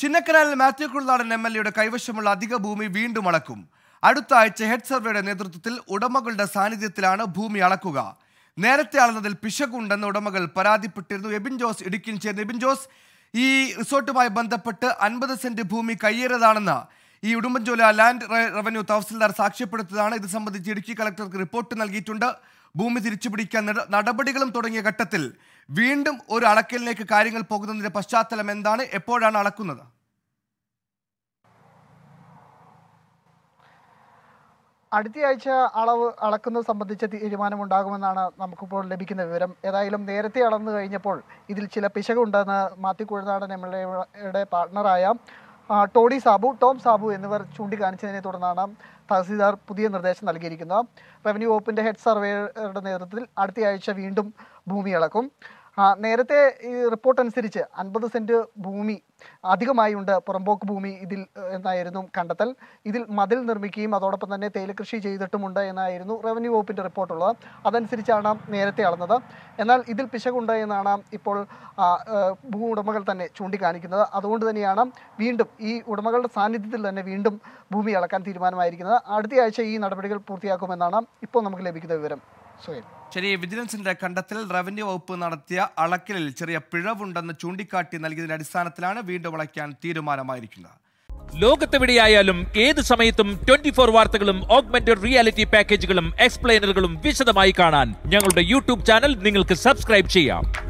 ചിന്നക്കനാലിൽ Mathew Kuzhalnadan M L എയുടെ കൈവശമുള്ള അധിക ഭൂമി വീണ്ടും അളക്കും അടുത്ത ആഴ്ച ഹെഡ് സർവേയുടെ നേതൃത്വത്തിൽ ഉടമകളുടെ സാന്നിധ്യത്തിലാണ് ഭൂമി അളക്കുക നേരത്തെ അളന്നതിൽ പിശകുണ്ടെന്ന് ഉടമകൾ പരാതിപ്പെട്ടിരുന്നു എബിൻ ജോസ് ഇടുക്കിയിൽ ചേർന്ന് എബിൻ ജോസ് ഈ റിസോർട്ടുമായി ബന്ധപ്പെട്ട് അൻപത് സെന്റ് ഭൂമി കയ്യേറിയതാണെന്ന് ഈ ഉടുമ്പൻചോല ലാൻഡ് റവന്യൂ തഹസിൽദാർ സാക്ഷ്യപ്പെടുത്തിയതാണ് ഇത് സംബന്ധിച്ച് ഇടുക്കി കളക്ടർക്ക് റിപ്പോർട്ട് നൽകിയിട്ടുണ്ട് ഭൂമി തിരിച്ചുപിടിക്കാൻ നടപടികളും തുടങ്ങിയ ഘട്ടത്തിൽ വീണ്ടും ഒരു അളക്കലിലേക്ക് കാര്യങ്ങൾ പോകുന്നതിന്റെ പശ്ചാത്തലം എന്താണ് എപ്പോഴാണ് അളക്കുന്നത് അടുത്തയാഴ്ച അളവ് അളക്കുന്നത് സംബന്ധിച്ച തീരുമാനമുണ്ടാകുമെന്നാണ് നമുക്കിപ്പോൾ ലഭിക്കുന്ന വിവരം ഏതായാലും നേരത്തെ അളന്നു കഴിഞ്ഞപ്പോൾ ഇതിൽ ചില പിശകുണ്ടെന്ന് മാത്യു കുഴനാടൻ എം എൽ എയുടെ പാർട്ണറായ ടോണി സാബു ടോം സാബു എന്നിവർ ചൂണ്ടിക്കാണിച്ചതിനെ തുടർന്നാണ് തഹസീൽദാർ പുതിയ നിർദ്ദേശം നൽകിയിരിക്കുന്നത് റവന്യൂ വകുപ്പിൻ്റെ ഹെഡ് സർവേയറുടെ നേതൃത്വത്തിൽ അടുത്തയാഴ്ച വീണ്ടും ഭൂമി അളക്കും നേരത്തെ ഈ റിപ്പോർട്ട് അനുസരിച്ച് അൻപത് സെന്റ് ഭൂമി അധികമായി ഉണ്ട് പുറമ്പോക്ക് ഭൂമി ഇതിൽ എന്നായിരുന്നു കണ്ടെത്തൽ ഇതിൽ മതിൽ നിർമ്മിക്കുകയും അതോടൊപ്പം തന്നെ തേയില കൃഷി ചെയ്തിട്ടുമുണ്ട് എന്നായിരുന്നു റവന്യൂ വകുപ്പിന്റെ റിപ്പോർട്ടുള്ളത് അതനുസരിച്ചാണ് നേരത്തെ അളന്നത് എന്നാൽ ഇതിൽ പിശകുണ്ട് എന്നാണ് ഇപ്പോൾ ഭൂ ഉടമകൾ തന്നെ ചൂണ്ടിക്കാണിക്കുന്നത് അതുകൊണ്ട് തന്നെയാണ് വീണ്ടും ഈ ഉടമകളുടെ സാന്നിധ്യത്തിൽ തന്നെ വീണ്ടും ഭൂമി അളക്കാൻ തീരുമാനമായിരിക്കുന്നത് അടുത്തയാഴ്ച ഈ നടപടികൾ പൂർത്തിയാക്കുമെന്നാണ് ഇപ്പോൾ നമുക്ക് ലഭിക്കുന്ന വിവരം സുഖം ചെറിയ വിജിലൻസിന്റെ കണ്ടെത്തൽ റവന്യൂ വകുപ്പ് നടത്തിയ അളക്കലിൽ ചെറിയ പിഴവുണ്ടെന്ന് ചൂണ്ടിക്കാട്ടി നൽകിയതിന്റെ അടിസ്ഥാനത്തിലാണ് വീണ്ടും അളയ്ക്കാൻ തീരുമാനമായിരിക്കുന്നത് ലോകത്തെവിടെയായാലും ഏത് സമയത്തും ട്വന്റി ഫോർ വാർത്തകളും ഓഗ്മെന്റഡ് റിയാലിറ്റി പാക്കേജുകളും എക്സ്പ്ലെയിനറുകളും വിശദമായി കാണാൻ ഞങ്ങളുടെ യൂട്യൂബ് ചാനൽ നിങ്ങൾക്ക് സബ്സ്ക്രൈബ് ചെയ്യാം